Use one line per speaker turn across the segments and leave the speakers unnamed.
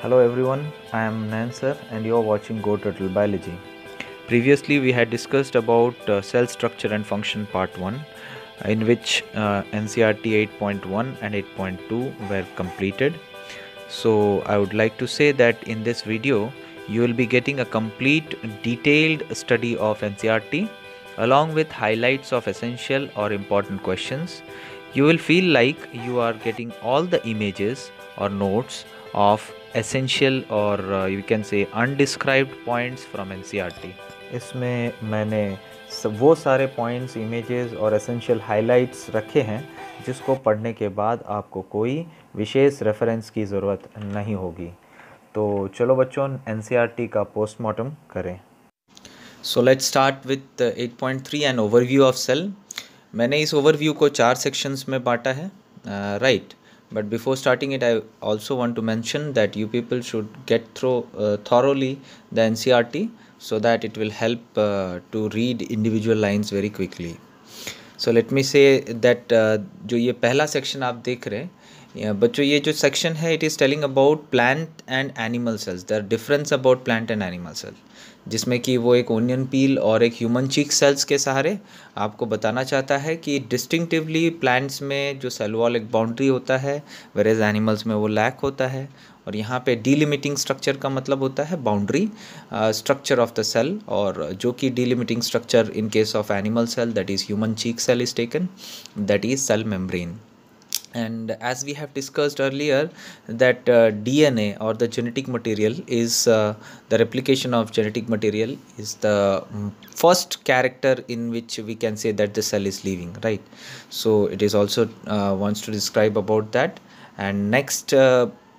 Hello everyone, I am Nanser and you are watching Go Turtle Biology. Previously we had discussed about uh, cell structure and function part 1 in which uh, NCRT 8.1 and 8.2 were completed. So I would like to say that in this video you will be getting a complete detailed study of NCRT along with highlights of essential or important questions. You will feel like you are getting all the images or notes of essential or uh, you can say undescribed points from NCRT. E इसमें मैंने वो सारे points images और essential highlights रखे हैं जिसको पढ़ने के बाद आपको कोई विशेष रेफरेंस की ज़रूरत नहीं होगी तो चलो बच्चों एन e का पोस्टमार्टम करें so let start with 8.3 and overview of cell मैंने इस ओवरव्यू को चार सेक्शंस में बांटा है right uh, but before starting it i also want to mention that you people should get through uh, thoroughly the ncrt so that it will help uh, to read individual lines very quickly so let me say that uh, जो ये पहला section आप देख रहे हैं बच्चों ये जो सेक्शन है it is telling about plant and animal cells the difference about plant and animal cells जिसमें कि वो एक ओनियन पील और एक ह्यूमन चीक सेल्स के सहारे आपको बताना चाहता है कि डिस्टिंक्टिवली प्लांट्स में जो सेल वॉल एक बाउंड्री होता है वेरेज एनिमल्स में वो लैक होता है और यहाँ पे डीलिमिटिंग स्ट्रक्चर का मतलब होता है boundary structure of the cell और जो कि delimiting structure in case of animal cell that is human cheek cell is taken that is cell membrane and as we have discussed earlier that uh, dna or the genetic material is uh, the replication of genetic material is the mm, first character in which we can say that the cell is living right so it is also uh, wants to describe about that and next uh,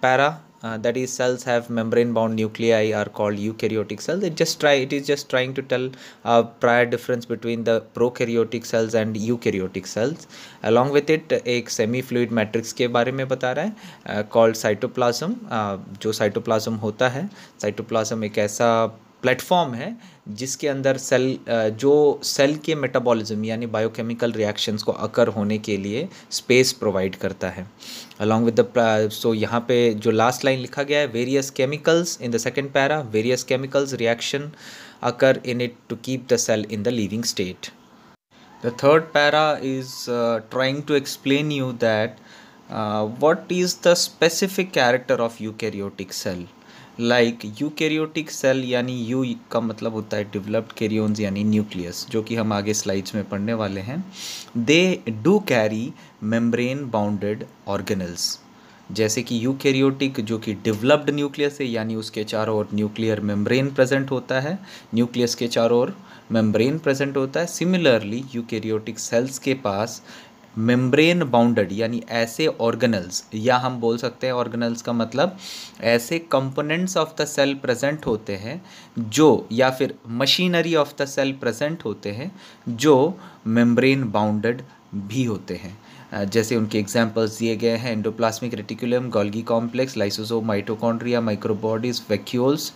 para uh, that is cells have membrane bound nuclei are called eukaryotic cells it just try it is just trying to tell a uh, prior difference between the prokaryotic cells and eukaryotic cells along with it एक semi fluid matrix ke bare mein bata raha hai uh, called cytoplasm uh, jo cytoplasm hota hai cytoplasm ek aisa platform है जिसके अंदर cell जो cell के metabolism यानी biochemical reactions को अकर होने के लिए स्पेस प्रोवाइड करता है अलॉन्ग विद द सो यहाँ पे जो लास्ट लाइन लिखा गया है various chemicals in the second para various chemicals reaction occur in it to keep the cell in the living state the third para is trying to explain you that what is the specific character of eu cell like eukaryotic cell यानी eu का मतलब होता है developed कैरियोन्स यानी nucleus जो कि हम आगे स्लाइड्स में पढ़ने वाले हैं they do carry membrane bounded organelles जैसे कि यूकैरियोटिक जो कि डेवलप्ड न्यूक्लियस है यानी उसके चारों ओर न्यूक्लियर मेम्ब्रेन प्रेजेंट होता है न्यूक्लियस के चारों ओर मेम्ब्रेन प्रेजेंट होता है सिमिलरली यूकैरियोटिक सेल्स के पास मेम्ब्रेन बाउंडेड यानी ऐसे ऑर्गेनल्स या हम बोल सकते हैं ऑर्गेनल्स का मतलब ऐसे components of the cell present होते हैं जो या फिर machinery of the cell present होते हैं जो मेम्ब्रेन बाउंडेड भी होते हैं जैसे उनके एग्जाम्पल्स दिए गए हैं endoplasmic reticulum Golgi complex lysosome mitochondria microbodies vacuoles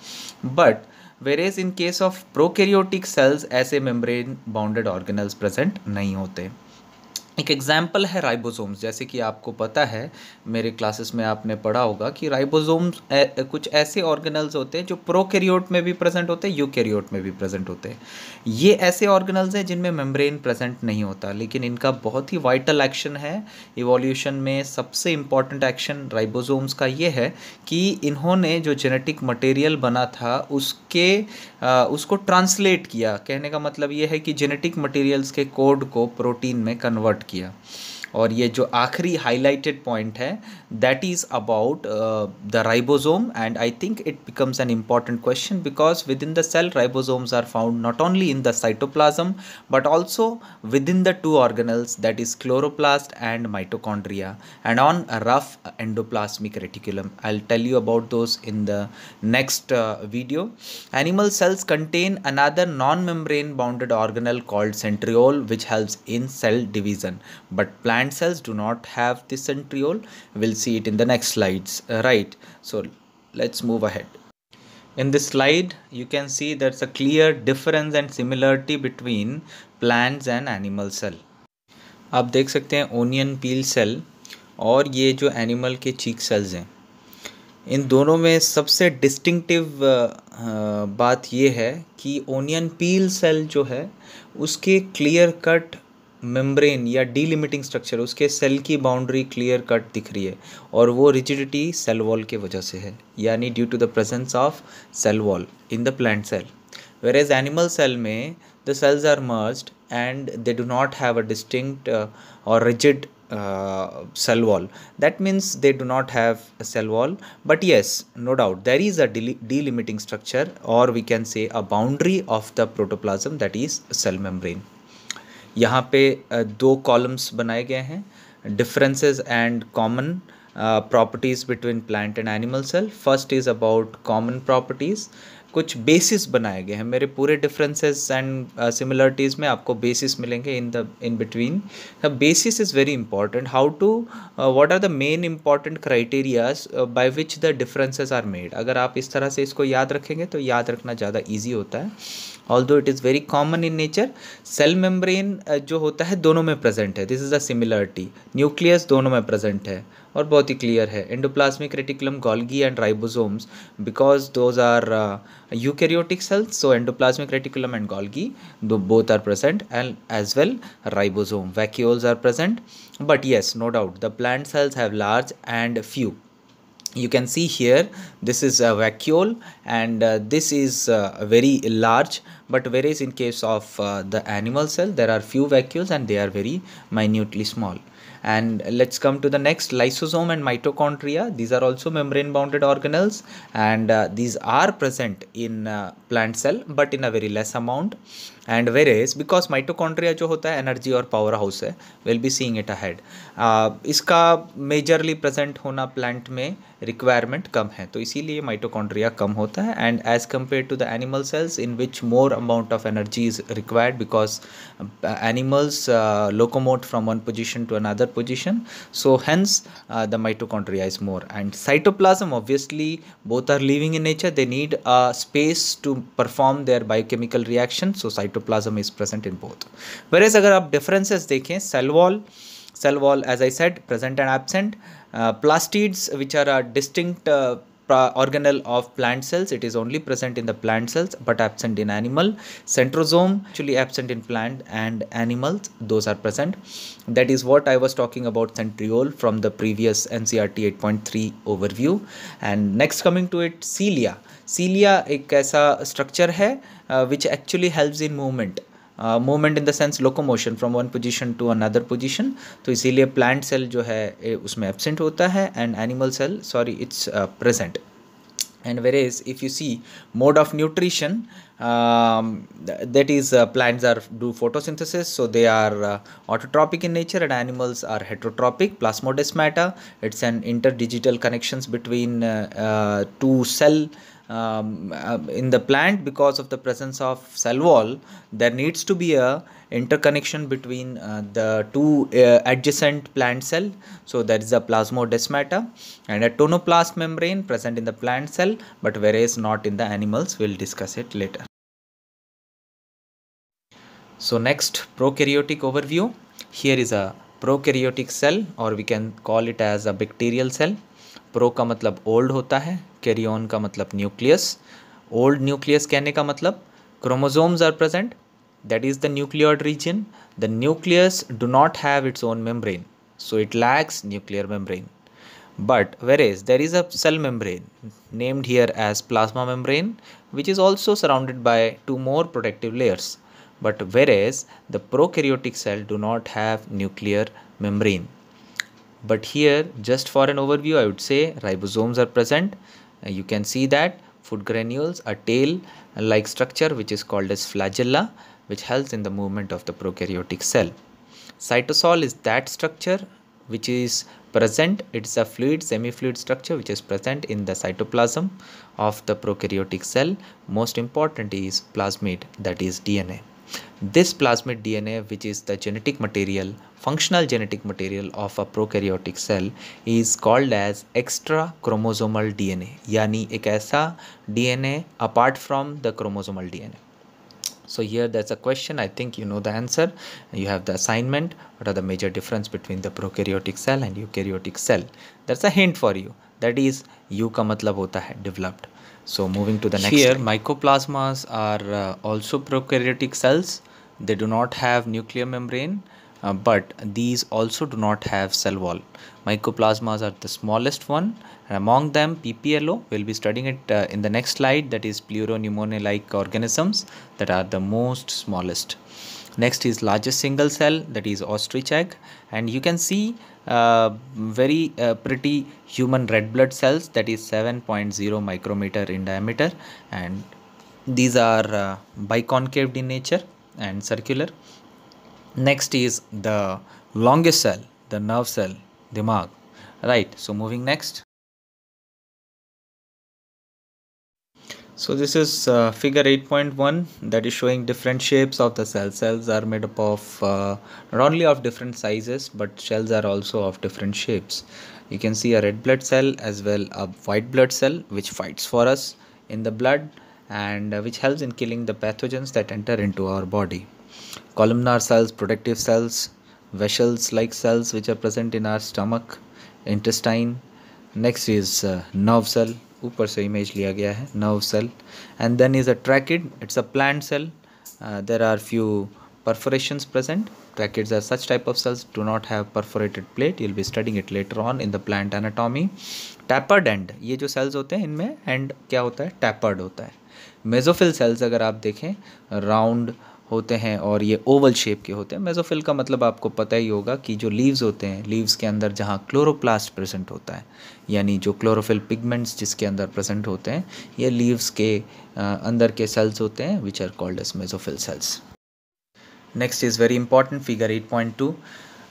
but whereas in case of prokaryotic cells ऐसे मेम्ब्रेन बाउंडेड ऑर्गेनल्स प्रेजेंट नहीं होते एक एग्जाम्पल है राइबोसोम्स जैसे कि आपको पता है मेरे क्लासेस में आपने पढ़ा होगा कि राइबोसोम्स कुछ ऐसे ऑर्गेनल्स होते हैं जो प्रोकैरियोट में भी प्रेजेंट होते हैं यूकैरियोट में भी प्रेजेंट होते हैं ये ऐसे ऑर्गेनल्स हैं जिनमें मेम्ब्रेन प्रेजेंट नहीं होता लेकिन इनका बहुत ही वाइटल एक्शन है इवोल्यूशन में सबसे इम्पॉर्टेंट एक्शन राइबोजोम्स का ये है कि इन्होंने जो जेनेटिक मटेरियल बना था उसके आ, उसको ट्रांसलेट किया कहने का मतलब ये है कि जेनेटिक मटेरियल्स के कोड को प्रोटीन में कन्वर्ट किया और ये जो आखिरी हाईलाइटेड पॉइंट है that is about uh, the ribosome and I think it becomes an important question because within the cell ribosomes are found not only in the cytoplasm but also within the two organelles that is chloroplast and mitochondria and on a rough endoplasmic reticulum. I'll tell you about those in the next uh, video. Animal cells contain another non-membrane bounded organelle called centriole which helps in cell division but plant cells do not have this centriole. We'll see it in the next slides uh, right so let's move ahead in this slide you can see there's a clear difference and similarity between plants and animal cell आप देख सकते हैं onion पील cell और ये जो animal के चीक sales हैं इन दोनों में सबसे डिस्टिंक्टिव बात ये है कि ओनियन पील सेल जो है उसके क्लियर कट मेम्ब्रेन या डीलिमिटिंग स्ट्रक्चर उसके सेल की बाउंड्री क्लियर कट दिख रही है और वो रिजिडिटी सेल वॉल के वजह से है यानी due to the presence of cell wall in the plant cell whereas animal cell में द सेल्स आर मर्स्ड and they do not have a distinct और rigid cell wall that means they do not have cell wall but yes no doubt there is a delimiting structure और we can say a boundary of the protoplasm that is cell membrane यहाँ पे दो columns बनाए गए हैं differences and common properties between plant and animal cell first is about common properties कुछ basis बनाए गए हैं मेरे पूरे डिफरेंसेस एंड सिमिलरिटीज़ में आपको बेसिस मिलेंगे in the in between basis is very important how to what are the main important criterias by which the differences are made अगर आप इस तरह से इसको याद रखेंगे तो याद रखना ज़्यादा ईजी होता है all it is very common in nature cell membrane जो होता है दोनों में प्रेजेंट है this is the similarity nucleus दोनों में प्रेजेंट है और बहुत ही क्लियर है endoplasmic reticulum Golgi and ribosomes because those are eukaryotic cells so endoplasmic reticulum and golgi though both are present and as well ribosome vacuoles are present but yes no doubt the plant cells have large and few you can see here this is a vacuole and uh, this is uh, very large but whereas in case of uh, the animal cell there are few vacuoles and they are very minutely small and let's come to the next lysosome and mitochondria these are also membrane bounded organelles and uh, these are present in uh, plant cell but in a very less amount and whereas because mitochondria जो होता है energy और power house है will be seeing it अड इसका majorly present होना प्लांट में रिक्वायरमेंट कम है तो इसीलिए माइटोकॉन्ड्रिया कम होता है and as compare to the animal cells in which more amount of energy is required because animals locomote from one position to another position so hence the mitochondria is more and cytoplasm obviously both are living in nature they need a space to perform their biochemical reaction so site cytoplasm is present in both whereas अगर आप differences देखें cell wall cell wall as I said present and absent plastids which are a distinct organelle of plant cells it is only present in the plant cells but absent in animal centrosome actually absent in plant and animals those are present that is what I was talking about centriole from the previous N C R T eight point three overview and next coming to it cilia cilia एक ऐसा structure है Uh, which actually helps in movement uh, Movement in the sense locomotion from one position to another position. तो इसीलिए plant cell जो है उसमें absent होता है and animal cell. Sorry, it's uh, present. and whereas if you see mode of nutrition um, that is uh, plants are do photosynthesis so they are uh, autotrophic in nature and animals are heterotrophic plasmodesmata it's an interdigital connections between uh, two cell um, uh, in the plant because of the presence of cell wall there needs to be a interconnection between uh, the two uh, adjacent plant cell so there is a plasmodesmata and a tonoplast membrane present in the plant cell but whereas not in the animals we'll discuss it later so next prokaryotic overview here is a prokaryotic cell or we can call it as a bacterial cell pro का मतलब old होता है carry on का मतलब nucleus old nucleus कहने का मतलब chromosomes are present that is the nuclear region the nucleus do not have its own membrane so it lacks nuclear membrane but where whereas there is a cell membrane named here as plasma membrane which is also surrounded by two more protective layers but where is the prokaryotic cell do not have nuclear membrane but here just for an overview I would say ribosomes are present uh, you can see that food granules a tail uh, like structure which is called as flagella which helps in the movement of the prokaryotic cell. Cytosol is that structure which is present it's a fluid semi-fluid structure which is present in the cytoplasm of the prokaryotic cell most important is plasmid that is DNA. This plasmid DNA, which is the genetic material, functional genetic material of a prokaryotic cell, is called as extra chromosomal DNA, yani एक ऐसा DNA apart from the chromosomal DNA. So here there's a question. I think you know the answer. You have the assignment. What are the major difference between the prokaryotic cell and eukaryotic cell? That's a hint for you. That is, U का developed. So moving to the next. Here mycoplasmas are uh, also prokaryotic cells. They do not have nuclear membrane, uh, but these also do not have cell wall. Mycoplasmas are the smallest one and among them PPLO, we'll be studying it uh, in the next slide that is pleuropneumonia-like organisms that are the most smallest. Next is largest single cell that is ostrich egg and you can see uh, very uh, pretty human red blood cells that is 7.0 micrometer in diameter and these are uh, biconcave in nature and circular. Next is the longest cell, the nerve cell dimag right so moving next so this is uh, figure 8.1 that is showing different shapes of the cell cells are made up of uh, not only of different sizes but shells are also of different shapes you can see a red blood cell as well a white blood cell which fights for us in the blood and uh, which helps in killing the pathogens that enter into our body columnar cells protective cells vessels like cells which are present in our stomach intestine next is uh, nerve cell ऊपर से image लिया गया है nerve cell and then is a tracheid it's a plant cell there are few perforations present tracheids are such type of cells do not have perforated plate you'll be studying it later on in the plant anatomy tapered end ये जो cells होते हैं इनमें end क्या होता है tapered होता है मेजोफिल cells अगर आप देखें round होते हैं और ये ओवल शेप के होते हैं मेजोफिल का मतलब आपको पता ही होगा कि जो लीव्स होते हैं लीव्स के अंदर जहाँ क्लोरोप्लास्ट प्रेजेंट होता है यानी जो क्लोरोफिल पिगमेंट्स जिसके अंदर प्रेजेंट होते हैं ये लीव्स के अंदर के सेल्स होते हैं which are called as mesophyll cells next is very important figure eight point two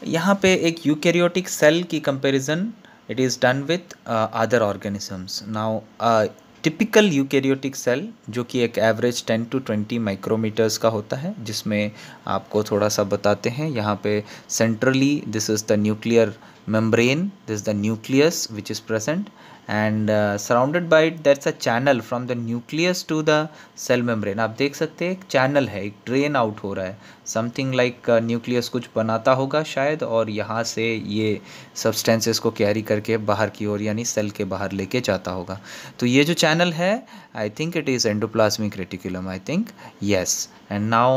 यहाँ पे एक यूकेरियोटिक सेल की comparison it is done with other organisms now typical eukaryotic cell जो कि एक एवरेज 10 टू 20 माइक्रोमीटर्स का होता है जिसमें आपको थोड़ा सा बताते हैं यहाँ पे centrally this is the nuclear membrane this is the nucleus which is present and uh, surrounded by it that's a channel from the nucleus to the cell membrane aap dekh sakte hai ek channel hai ek drain out ho raha hai something like uh, nucleus kuch banata hoga shayad aur yahan se ye substances ko carry karke bahar ki or yani cell ke bahar leke jata hoga to ye jo channel hai I think it is endoplasmic reticulum I think yes and now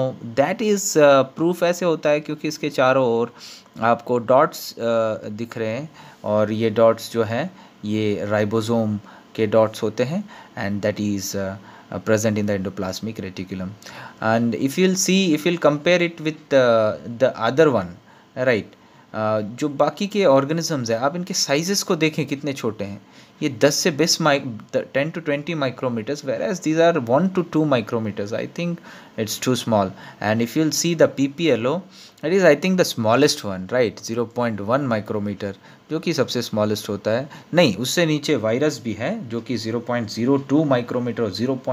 that is uh, proof aise hota hai kyunki iske charo or uh, आपको dots दिख रहे हैं और ये dots जो हैं ये ribosome के डॉट्स होते हैं and that is present in the endoplasmic reticulum and if you'll see if you'll compare it with the other one right जो बाकी के ऑर्गेनिजम्स हैं आप इनके साइजेस को देखें कितने छोटे हैं ये 10 से 20 micro 10 to 20 micrometers whereas these are 1 to 2 micrometers I think it's too small and if you'll see the P P L O it is I think the smallest one right zero point one micrometer जो कि सबसे smallest होता है नहीं उससे नीचे virus भी है जो कि zero zero point two micrometer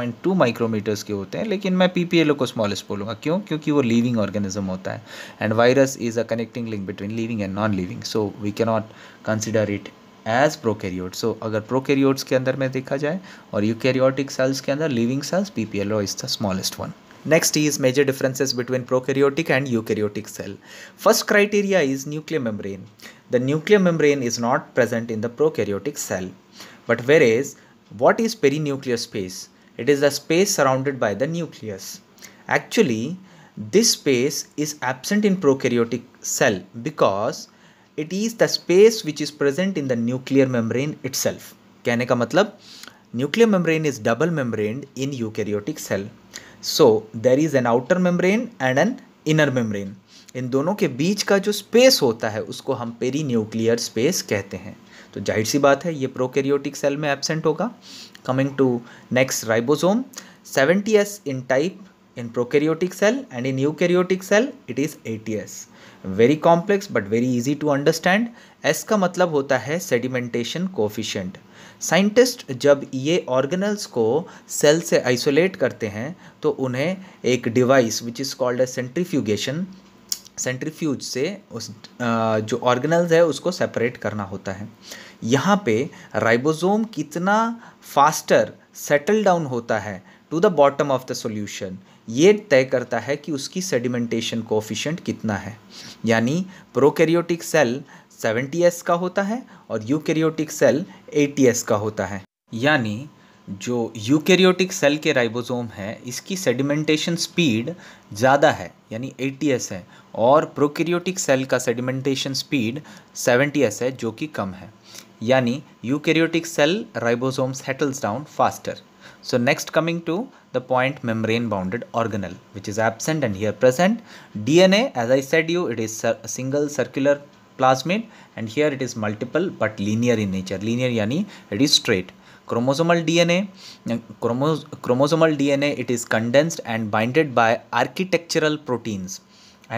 और टू माइक्रोमीटर्स के होते हैं लेकिन मैं पी पी एल ओ को स्मॉलेस्ट बोलूँगा क्यों क्योंकि वो लिविंग ऑर्गेनिज्म होता है and virus is a connecting link between living and non living so we cannot consider it as prokaryote so अगर प्रोकेरियोड्स के अंदर में देखा जाए और यूकैरियोटिक सेल्स के अंदर living cells P P L O is the smallest one Next is major differences between prokaryotic and eukaryotic cell. First criteria is nuclear membrane. The nuclear membrane is not present in the prokaryotic cell. But whereas, what is perinuclear space? It is the space surrounded by the nucleus. Actually, this space is absent in prokaryotic cell because it is the space which is present in the nuclear membrane itself. कहने का मतलब nuclear membrane is double membrane in eukaryotic cell. So there is an outer membrane and an inner membrane इन दोनों के बीच का जो space होता है उसको हम पेरी न्यूक्लियर स्पेस कहते हैं तो जाहिर सी बात है ये प्रोकैरियोटिक सेल में एबसेंट होगा coming to next ribosome 70s type in in cell and in in cell it is eighty S very complex but very easy to understand S का मतलब होता है सेडिमेंटेशन कोफ़िशेंट साइंटिस्ट जब ये ऑर्गेनल्स को cell से आइसोलेट करते हैं तो उन्हें एक device which is called a centrifugation centrifuge से उस जो ऑर्गेनल्स है उसको सेपरेट करना होता है यहाँ पे राइबोसोम कितना फास्टर सेटल डाउन होता है to the bottom of the solution ये तय करता है कि उसकी सेडिमेंटेशन कोफिशेंट कितना है यानी प्रोकैरियोटिक सेल सेवेंटी एस का होता है और यूकेरियोटिक सेल एटी एस का होता है यानी जो यूकेरियोटिक सेल के राइबोसोम है इसकी सेडिमेंटेशन स्पीड ज़्यादा है यानी एस है और प्रोकेरियोटिक सेल का सेडिमेंटेशन स्पीड एस है जो कि कम है यानी eukaryotic cell ribosome settles down faster so next coming to the point membrane bounded organelle which is absent and here present dna as I said you it is single single plasmid and here it is multiple but linear in nature linear यानी it is straight chromosomal dna uh, chromos chromosomal dna it is condensed and binded by architectural proteins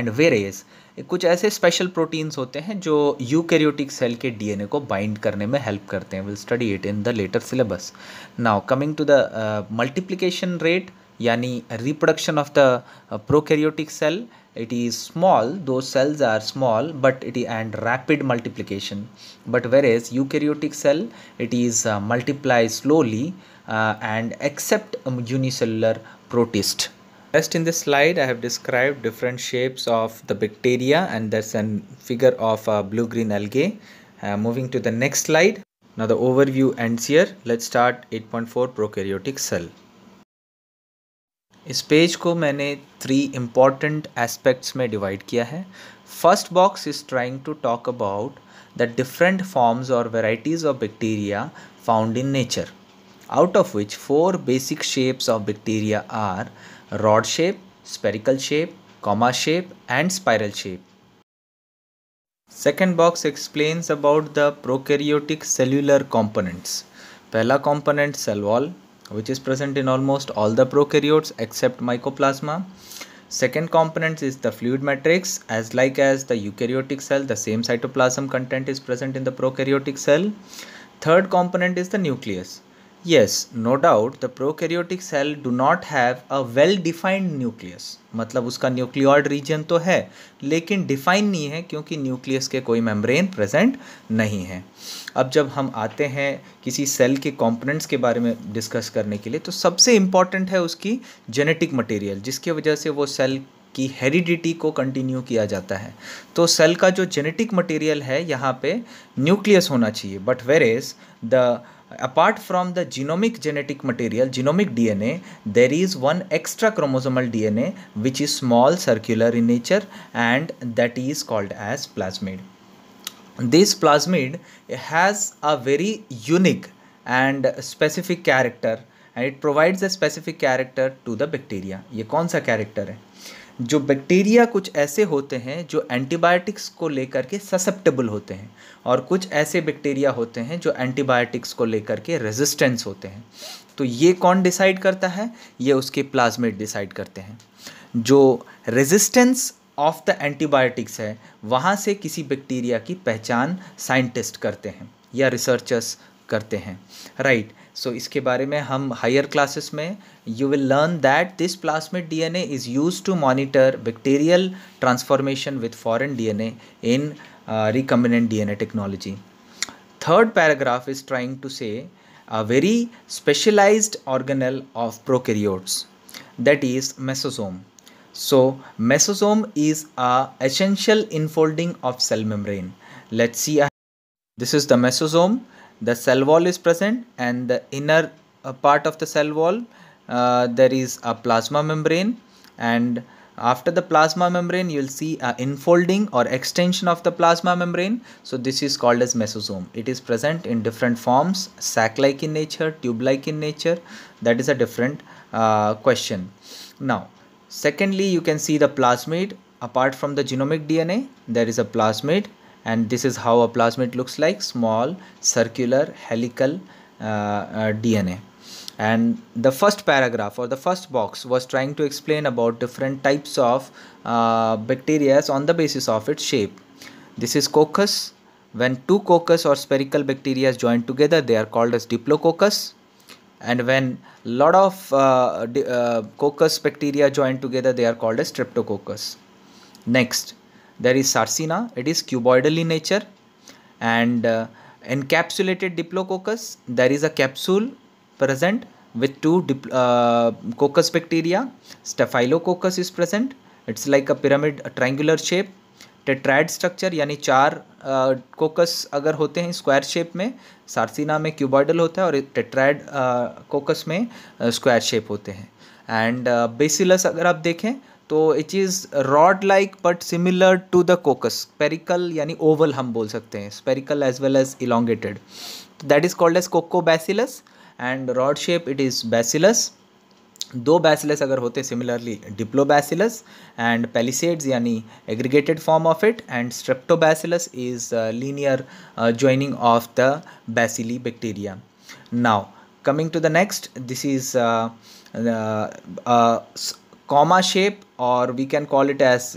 and various कुछ ऐसे special proteins होते हैं जो eukaryotic cell के DNA को bind करने में हेल्प करते हैं will study it in the later syllabus now coming to the multiplication rate यानी reproduction of the prokaryotic cell it is small those cells are small but it and rapid multiplication but whereas eukaryotic cell it is uh, multiply slowly uh, and except unicellular protist Just in this slide, I have described different shapes of the bacteria and there's a figure of a uh, blue-green algae. Uh, moving to the next slide. Now the overview ends here. Let's start 8.4 prokaryotic cell. इस page को मैंने three important aspects में divide किया है first box is trying to talk about the different forms और varieties of bacteria found in nature out of which four basic shapes of bacteria are rod shape spherical shape comma shape and spiral shape second box explains about the prokaryotic cellular components पहला component cell wall which is present in almost all the prokaryotes except mycoplasma. Second component is the fluid matrix as like as the eukaryotic cell the same cytoplasm content is present in the prokaryotic cell. Third component is the nucleus. Yes, no doubt the prokaryotic cell do not have a well defined nucleus matlab uska nucleoid region to hai lekin define nahi hai kyunki nucleus ke koi membrane present nahi hai अब जब हम आते हैं किसी cell के components के बारे में डिस्कस करने के लिए तो सबसे इम्पॉर्टेंट है उसकी जेनेटिक मटेरियल जिसकी वजह से वो सेल की हेरिडिटी को कंटिन्यू किया जाता है तो सेल का जो जेनेटिक मटेरियल है यहाँ पे न्यूक्लियस होना चाहिए but where is the apart from the genomic genetic material genomic DNA there is one extra chromosomal DNA an which is small circular in nature and that is called as plasmid this plasmid has a very unique and specific character and it provides a specific character to the bacteria ये कौन सा character है जो bacteria कुछ ऐसे होते हैं जो एंटीबायोटिक्स को लेकर के ससेप्टेबल होते हैं और कुछ ऐसे बैक्टीरिया होते हैं जो एंटीबायोटिक्स को लेकर के रेजिस्टेंस होते हैं तो ये कौन डिसाइड करता है ये उसके प्लाज्मेट डिसाइड करते हैं जो रेजिस्टेंस ऑफ द एंटीबायोटिक्स है वहाँ से किसी बैक्टीरिया की पहचान साइंटिस्ट करते हैं या रिसर्चर्स करते हैं राइट right. सो so, इसके बारे में हम हायर क्लासेस में you will learn that this plasmid DNA is use to monitor bacterial transformation with foreign DNA in recombinant DNA technology third paragraph is trying to say a very specialised organelle of prokaryotes that is mesosome So mesosome is a essential infolding of cell membrane. Let's see. This is the mesosome. The cell wall is present and the inner uh, part of the cell wall uh, there is a plasma membrane and after the plasma membrane you will see a infolding or extension of the plasma membrane so this is called as mesosome it is present in different forms sac like in nature tube like in nature that is a different uh, question now Secondly, you can see the plasmid. Apart from the genomic DNA, there is a plasmid and this is how a plasmid looks like small circular helical uh, uh, DNA and the first paragraph or the first box was trying to explain about different types of uh, bacteria on the basis of its shape this is coccus when two coccus or spherical bacteria join together they are called as diplococcus and when lot of uh, uh, coccus bacteria join together they are called as streptococcus next there is sarcina it is cuboidal in nature and uh, encapsulated diplococcus there is a capsule present with two uh, coccus bacteria staphylococcus is present it's like a pyramid a triangular shape tetrad structure यानी चार कोकस अगर होते हैं square shape में सार्सिना में cuboidal होता है और टेट्राइड कोकस में स्क्वायर शेप होते हैं एंड बेसिलस अगर आप देखें तो it is rod like but similar to the coccus spherical यानी ओवल हम बोल सकते हैं spherical as well as elongated that is called as coccobacillus and rod shape it is bacillus दो बैसिलस अगर होते सिमिलरली डिप्लोबैसिलस एंड पेलिसेड्स यानी aggregated form of it and streptobacillus is linear joining of the bacilli bacteria now coming to the next this is comma shape और we can call it as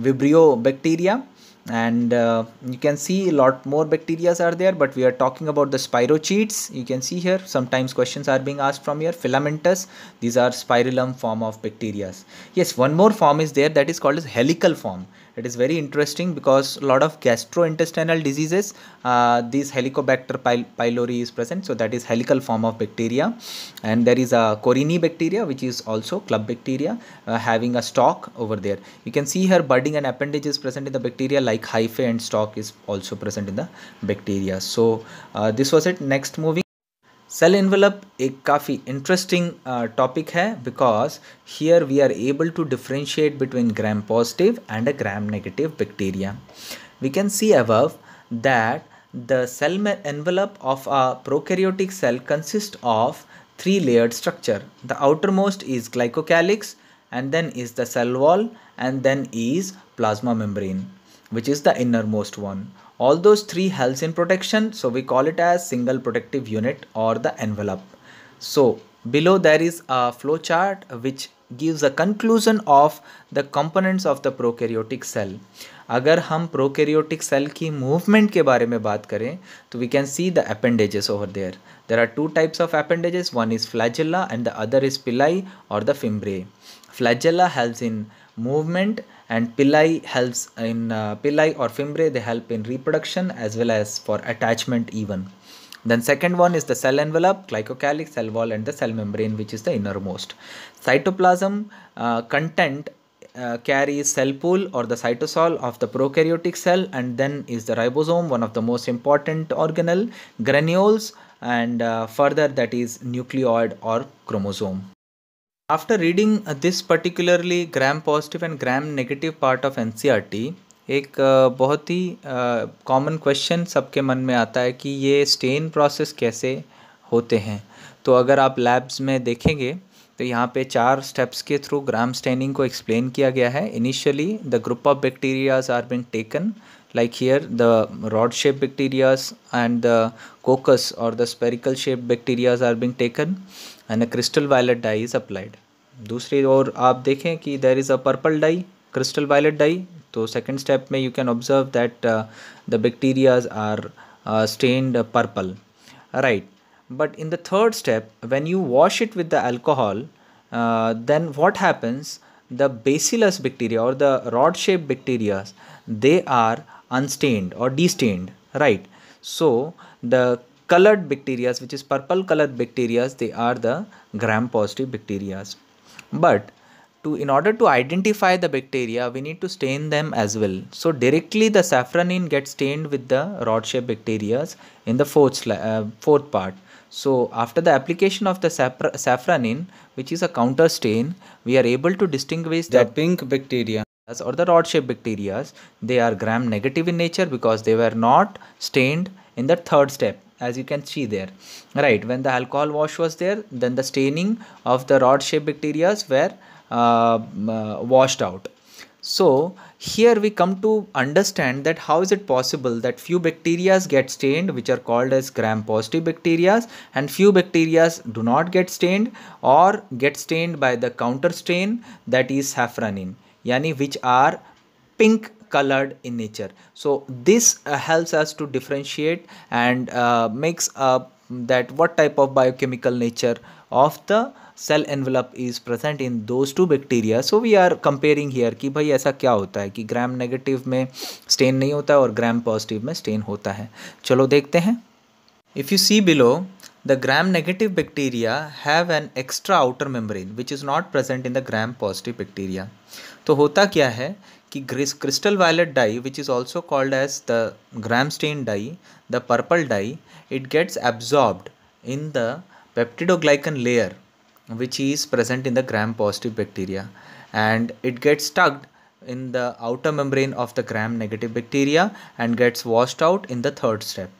vibrio bacteria and uh, you can see a lot more bacterias are there but we are talking about the spirochetes you can see here sometimes questions are being asked from here filamentous these are spirillum form of bacterias yes one more form is there that is called as helical form it is very interesting because a lot of gastrointestinal diseases uh, these helicobacter pyl pylori is present so that is helical form of bacteria and there is a corini bacteria which is also club bacteria uh, having a stalk over there you can see here budding and appendage is present in the bacteria like hyphae and stalk is also present in the bacteria so uh, this was it next moving Cell envelope a काफ़ी interesting uh, topic है because here we are able to differentiate between gram positive and a gram negative bacteria. We can see above that the cell envelope of a prokaryotic cell consists of three layered structure. The outermost is glycocalyx and then is the cell wall and then is plasma membrane which is the innermost one. all those three helps in protection so we call it as single protective unit or the envelope so below there is a flow chart which gives a conclusion of the components of the prokaryotic cell अगर हम prokaryotic cell की movement के बारे में बात करें तो we can see the appendages over there there are two types of appendages one is flagella and the other is pili और the fimbriae flagella helps in movement and pili helps in uh, pili or fimbriae. they help in reproduction as well as for attachment even then second one is the cell envelope glycocalyx cell wall and the cell membrane which is the innermost cytoplasm uh, content uh, carries cell pool or the cytosol of the prokaryotic cell and then is the ribosome one of the most important organelle granules and uh, further that is nucleoid or chromosome after reading this particularly gram positive and gram negative part of N C R T एक uh, बहुत ही common uh, question सबके मन में आता है कि ये stand process कैसे होते हैं तो अगर आप लैब्स में देखेंगे तो यहाँ पे चार स्टेप्स के थ्रू ग्राम स्टेनिंग को एक्सप्लेन किया गया है initially the group of bacterias are been taken like here the rod shape bacterias and the coccus और the spherical shape bacterias are been taken and a crystal violet dye is applied दूसरी और आप देखें there is a purple dye, crystal violet dye. So, dye तो second step में you can observe that the bacterias are stained purple right but in the third step when you wash it with the alcohol uh, then what happens the bacillus bacteria or the rod shaped bacteria they are unstained or destained right so the colored bacteria which is purple colored bacteria they are the gram positive bacteria but to in order to identify the bacteria we need to stain them as well so directly the safranin gets stained with the rod shaped bacteria in the fourth uh, fourth part so after the application of the safranin which is a counter stain we are able to distinguish the, the pink bacteria or the rod shaped bacteria they are gram negative in nature because they were not stained in the third step as you can see there right when the alcohol wash was there then the staining of the rod shaped bacteria were uh, uh, washed out so here we come to understand that how is it possible that few bacterias get stained which are called as gram positive bacterias, and few bacterias do not get stained or get stained by the counter stain that is safranin. yani which are pink colored in nature so this uh, helps us to differentiate and uh, makes up uh, that what type of biochemical nature of the cell envelope is present in those two bacteria so we are comparing here कि भाई ऐसा क्या होता है कि gram negative में stand नहीं होता है और ग्राम पॉजिटिव में स्टेन होता है चलो देखते हैं if you see below the gram negative bacteria have an extra outer membrane which is not present in the gram positive bacteria तो होता क्या है कि crystal violet dye which is also called as the Gram-stain dye, the purple dye, it gets absorbed in the peptidoglycan layer which is present in the gram-positive bacteria and it gets stuck in the outer membrane of the gram-negative bacteria and gets washed out in the third step.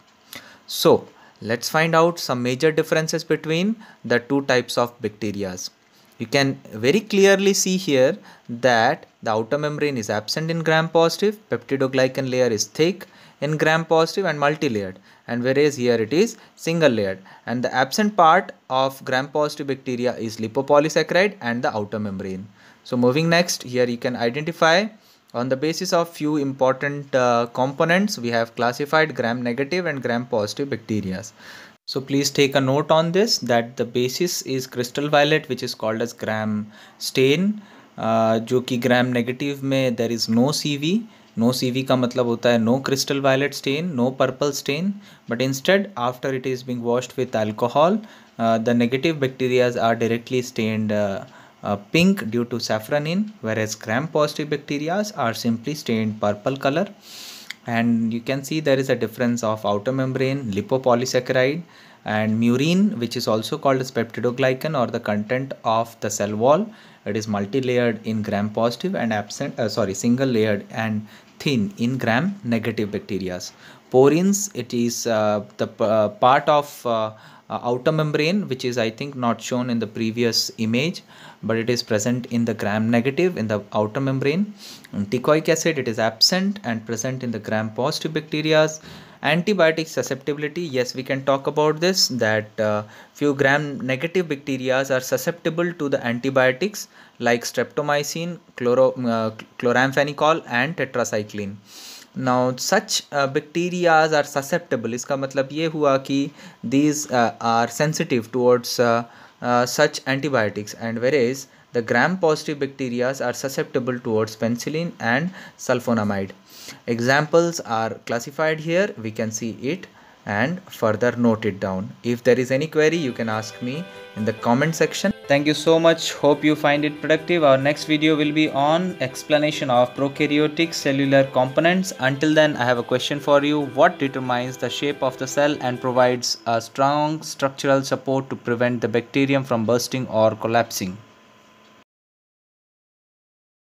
So let's find out some major differences between the two types of bacterias. You can very clearly see here that the outer membrane is absent in gram positive, peptidoglycan layer is thick in gram positive and multilayered and whereas here it is single layered and the absent part of gram positive bacteria is lipopolysaccharide and the outer membrane. So moving next here you can identify on the basis of few important uh, components we have classified gram negative and gram positive bacteria. So please take a note on this that the basis is crystal violet which is called as gram stain uh, जो कि gram negative में there is no C V no C V का मतलब होता है no crystal violet stain no purple stain but instead after it is being washed with alcohol the negative bacterias are directly stained pink due to saffronin whereas gram positive bacteria are simply stained purple color and you can see there is a difference of outer membrane, lipopolysaccharide and murine which is also called as peptidoglycan or the content of the cell wall. It is multi-layered in gram positive and absent uh, sorry single layered and thin in gram negative bacteria. Porins it is uh, the uh, part of uh, uh, outer membrane which is I think not shown in the previous image but it is present in the gram negative in the outer membrane. ticoic acid it is absent and present in the gram positive bacteria. Antibiotic susceptibility yes we can talk about this that uh, few gram negative bacteria are susceptible to the antibiotics like streptomycin, chloro, uh, chloramphenicol and tetracycline now such uh, bacteria are susceptible iska matlab ye hua these uh, are sensitive towards uh, uh, such antibiotics and whereas the gram positive bacteria are susceptible towards penicillin and sulfonamide examples are classified here we can see it and further note it down. If there is any query, you can ask me in the comment section. Thank you so much. Hope you find it productive. Our next video will be on explanation of prokaryotic cellular components. Until then, I have a question for you. What determines the shape of the cell and provides a strong structural support to prevent the bacterium from bursting or collapsing?